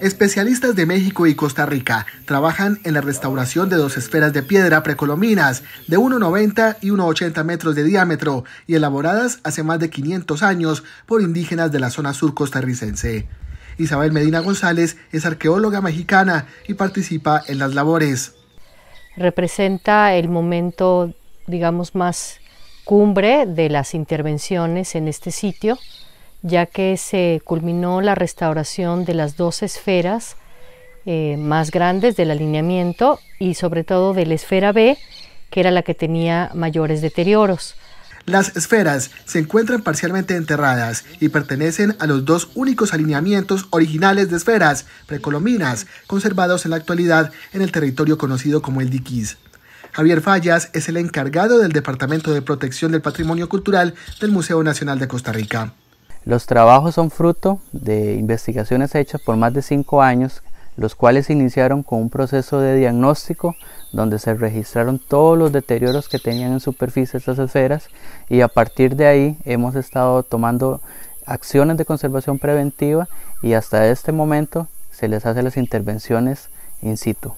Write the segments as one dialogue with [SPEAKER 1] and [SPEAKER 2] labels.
[SPEAKER 1] Especialistas de México y Costa Rica trabajan en la restauración de dos esferas de piedra precolombinas de 1,90 y 1,80 metros de diámetro y elaboradas hace más de 500 años por indígenas de la zona sur costarricense. Isabel Medina González es arqueóloga mexicana y participa en las labores.
[SPEAKER 2] Representa el momento, digamos, más cumbre de las intervenciones en este sitio ya que se culminó la restauración de las dos esferas eh, más grandes del alineamiento y sobre todo de la esfera B, que era la que tenía mayores deterioros.
[SPEAKER 1] Las esferas se encuentran parcialmente enterradas y pertenecen a los dos únicos alineamientos originales de esferas precolombinas conservados en la actualidad en el territorio conocido como el diquis. Javier Fallas es el encargado del Departamento de Protección del Patrimonio Cultural del Museo Nacional de Costa Rica.
[SPEAKER 3] Los trabajos son fruto de investigaciones hechas por más de cinco años, los cuales iniciaron con un proceso de diagnóstico donde se registraron todos los deterioros que tenían en superficie estas esferas y a partir de ahí hemos estado tomando acciones de conservación preventiva y hasta este momento se les hace las intervenciones in situ.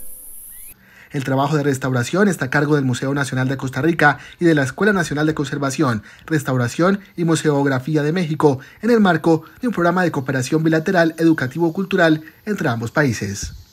[SPEAKER 1] El trabajo de restauración está a cargo del Museo Nacional de Costa Rica y de la Escuela Nacional de Conservación, Restauración y Museografía de México en el marco de un programa de cooperación bilateral educativo-cultural entre ambos países.